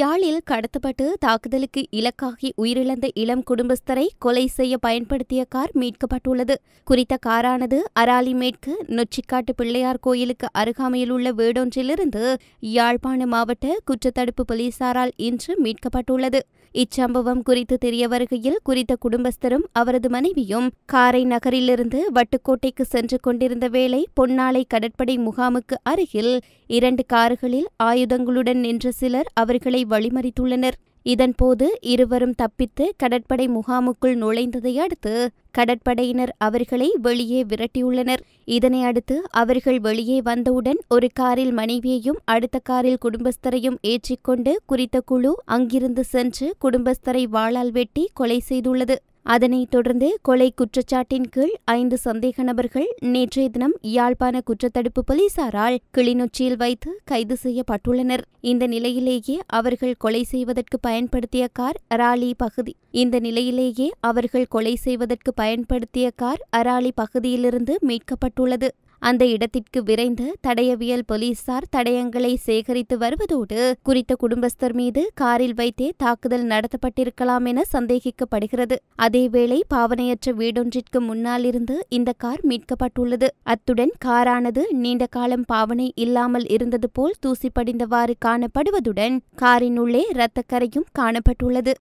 யாழில் கடத்தப்பட்டு தாக்குதலுக்கு இலக்காகி உயிரிழந்த இளம் குடும்பஸ்தரை கொலை செய்ய பயன்படுத்திய கார் மீட்கப்பட்டுள்ளது குறித்த காரானது மேற்கு நொச்சிக்காட்டு பிள்ளையார் கோயிலுக்கு அருகாமையில் உள்ள வீடொன்றிலிருந்து யாழ்ப்பாண மாவட்ட குற்றத்தடுப்பு போலீசாரால் இன்று மீட்கப்பட்டுள்ளது இச்சம்பவம் குறித்து தெரிய வருகையில் குறித்த குடும்பஸ்தரும் அவரது மனைவியும் காரை நகரிலிருந்து வட்டுக்கோட்டைக்கு சென்று கொண்டிருந்த வேளை பொன்னாலை கடற்படை முகாமுக்கு அருகில் இரண்டு கார்களில் ஆயுதங்களுடன் நின்ற சிலர் அவர்கள் வீரர்களை வழிமறித்துள்ளனர் இதன்போது இருவரும் தப்பித்து கடற்படை முகாமுக்குள் நுழைந்ததை அடுத்து கடற்படையினர் அவர்களை வெளியே விரட்டியுள்ளனர் இதனை அடுத்து அவர்கள் வெளியே வந்தவுடன் ஒரு காரில் மனைவியையும் அடுத்த காரில் குடும்பஸ்தரையும் ஏற்றிக்கொண்டு குறித்த குழு அங்கிருந்து சென்று குடும்பஸ்தரை வாளால் வெட்டி கொலை செய்துள்ளது அதனைத் தொடர்ந்து கொலை குற்றச்சாட்டின் கீழ் ஐந்து சந்தேக நபர்கள் நேற்றைய தினம் யாழ்ப்பாண குற்றத்தடுப்பு போலீசாரால் கிளிநொச்சியில் வைத்து கைது செய்யப்பட்டுள்ளனர் இந்த நிலையிலேயே அவர்கள் கொலை செய்வதற்கு பயன்படுத்திய கார் அராலி பகுதி இந்த நிலையிலேயே அவர்கள் கொலை செய்வதற்கு பயன்படுத்திய கார் அராலி பகுதியிலிருந்து மீட்கப்பட்டுள்ளது அந்த இடத்திற்கு விரைந்து தடயவியல் போலீசார் தடயங்களை சேகரித்து வருவதோடு குறித்த குடும்பஸ்தர் மீது காரில் வைத்தே தாக்குதல் நடத்தப்பட்டிருக்கலாம் என சந்தேகிக்கப்படுகிறது அதேவேளை பாவனையற்ற வீடொன்றிற்கு முன்னால் இருந்து இந்த கார் மீட்கப்பட்டுள்ளது அத்துடன் காரானது நீண்ட காலம் பாவனை இல்லாமல் இருந்தது போல் தூசி படிந்தவாறு காணப்படுவதுடன் காரின் உள்ளே இரத்தக்கரையும் காணப்பட்டுள்ளது